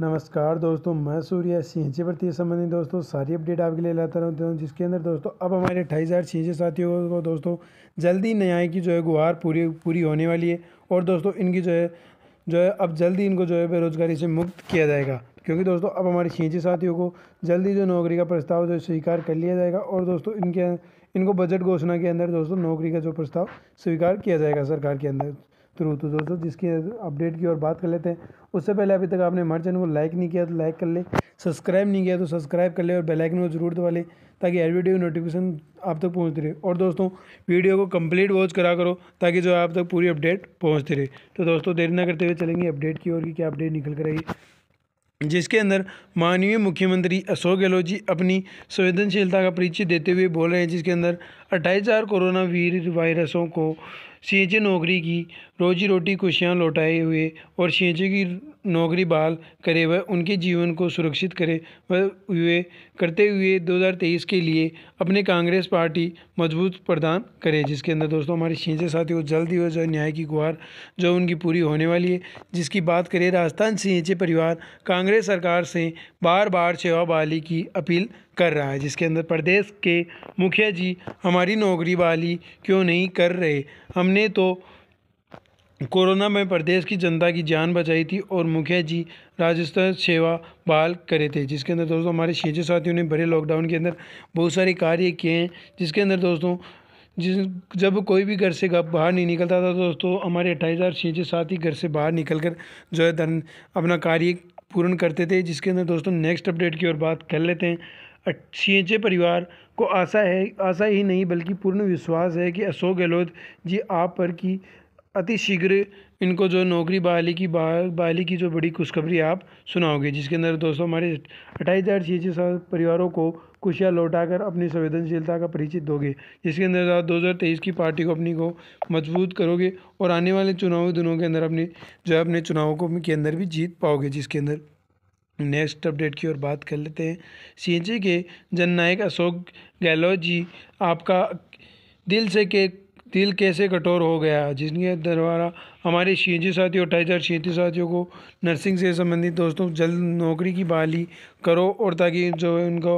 नमस्कार दोस्तों मैं सूर्या सी एच भर्ती संबंधित दोस्तों सारी अपडेट आपके लिए लाता रहता हूँ जिसके अंदर दोस्तों अब हमारे अट्ठाईस हज़ार सी साथियों को दोस्तों जल्दी न्याय की जो है गुहार पूरी पूरी होने वाली है और दोस्तों इनकी जो है जो है अब जल्दी इनको जो है बेरोजगारी से मुक्त किया जाएगा क्योंकि दोस्तों अब हमारे खींचे साथियों को जल्दी जो नौकरी का प्रस्ताव जो स्वीकार कर लिया जाएगा और दोस्तों इनके इनको बजट घोषणा के अंदर दोस्तों नौकरी का जो प्रस्ताव स्वीकार किया जाएगा सरकार के अंदर थ्रू तो दोस्तों तो जिसकी अपडेट की और बात कर लेते हैं उससे पहले अभी तक आपने हमारे चैनल को लाइक नहीं किया तो लाइक कर ले सब्सक्राइब नहीं किया तो सब्सक्राइब कर ले और बेल आइकन को जरूर दबा ले ताकि हर वीडियो की नोटिफिकेशन आप तक पहुंचती रहे और दोस्तों वीडियो को कंप्लीट वॉच करा करो ताकि जो आप तक पूरी अपडेट पहुँचती रहे तो दोस्तों देर ना करते हुए चलेंगे अपडेट की और कि क्या अपडेट निकल कर आई जिसके अंदर माननीय मुख्यमंत्री अशोक गहलोत जी अपनी संवेदनशीलता का परिचय देते हुए बोल रहे हैं जिसके अंदर अट्ठाईस हज़ार कोरोना वीर वायरसों को सी नौकरी की रोजी रोटी खुशियाँ लौटाए हुए और सी की नौकरी बहाल करे व उनके जीवन को सुरक्षित करे व हुए करते हुए 2023 के लिए अपने कांग्रेस पार्टी मजबूत प्रदान करे जिसके अंदर दोस्तों हमारे छींचे साथी को जल्द ही वह जो न्याय की गुहार जो उनकी पूरी होने वाली है जिसकी बात करें राजस्थान छींचे परिवार कांग्रेस सरकार से बार बार सेवा बहाली की अपील कर रहा है जिसके अंदर प्रदेश के मुखिया जी हमारी नौकरी बहाली क्यों नहीं कर रहे हमने तो कोरोना में प्रदेश की जनता की जान बचाई थी और मुखिया जी राजस्थान सेवा बहाल करे थे जिसके अंदर दोस्तों हमारे छः साथियों ने भरे लॉकडाउन के अंदर बहुत सारे कार्य किए हैं जिसके अंदर दोस्तों जिस जब कोई भी घर से बाहर नहीं निकलता था दोस्तों हमारे अट्ठाईस हज़ार छः साथी घर से बाहर निकल कर जो है धन अपना कार्य पूर्ण करते थे जिसके अंदर दोस्तों नेक्स्ट अपडेट की ओर बात कर लेते हैं छींचे परिवार को आशा है आशा ही नहीं बल्कि पूर्ण विश्वास है कि अशोक गहलोत जी आप पर की अतिशीघ्र इनको जो नौकरी बहाली की बहाली की जो बड़ी खुशखबरी आप सुनाओगे जिसके अंदर दोस्तों हमारे अट्ठाईस हज़ार छः सात परिवारों को खुशियाँ लौटाकर अपनी संवेदनशीलता का परिचित दोगे जिसके अंदर आप दो हज़ार तेईस की पार्टी को अपनी को मजबूत करोगे और आने वाले चुनावी दिनों के अंदर अपने जो है अपने चुनावों को के अंदर भी जीत पाओगे जिसके अंदर नेक्स्ट अपडेट की ओर बात कर लेते हैं सी के जननायक अशोक गहलोत जी आपका दिल से के दिल कैसे कठोर हो गया जिसके द्वारा हमारे सीएनजी साथियों अट्ठाईस हज़ार साथियों को नर्सिंग से संबंधित दोस्तों जल्द नौकरी की बहाली करो और ताकि जो है उनको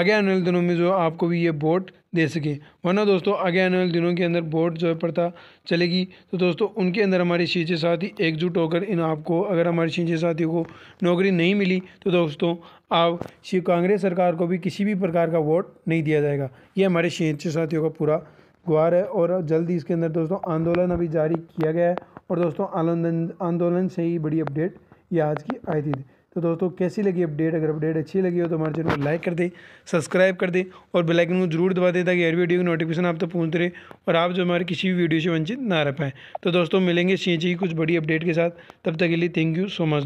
आगे आने वाले दिनों में जो आपको भी ये बोर्ड दे सके वरना दोस्तों आगे आने वाले दिनों के अंदर बोर्ड जो है पड़ता चलेगी तो दोस्तों उनके अंदर हमारे सीएनजी साथी एकजुट होकर इन आपको अगर हमारे सीएनजी साथियों को नौकरी नहीं मिली तो दोस्तों आप कांग्रेस सरकार को भी किसी भी प्रकार का वोट नहीं दिया जाएगा ये हमारे सीएनजी साथियों का पूरा गुआर है और जल्द ही इसके अंदर दोस्तों आंदोलन अभी जारी किया गया है और दोस्तों आंदोलन आंदोलन से ही बड़ी अपडेट ये आज की आई थी तो दोस्तों कैसी लगी अपडेट अगर अपडेट अच्छी लगी हो तो हमारे चैनल को लाइक कर दें सब्सक्राइब कर दें और बेल आइकन को जरूर दबा दें ताकि हर वीडियो की नोटिफिकेशन आप तक तो पहुंचते रहे और आप जो हमारे किसी भी वीडियो से वंचित ना रह पाएँ तो दोस्तों मिलेंगे सी कुछ बड़ी अपडेट के साथ तब तक के लिए थैंक यू सो मच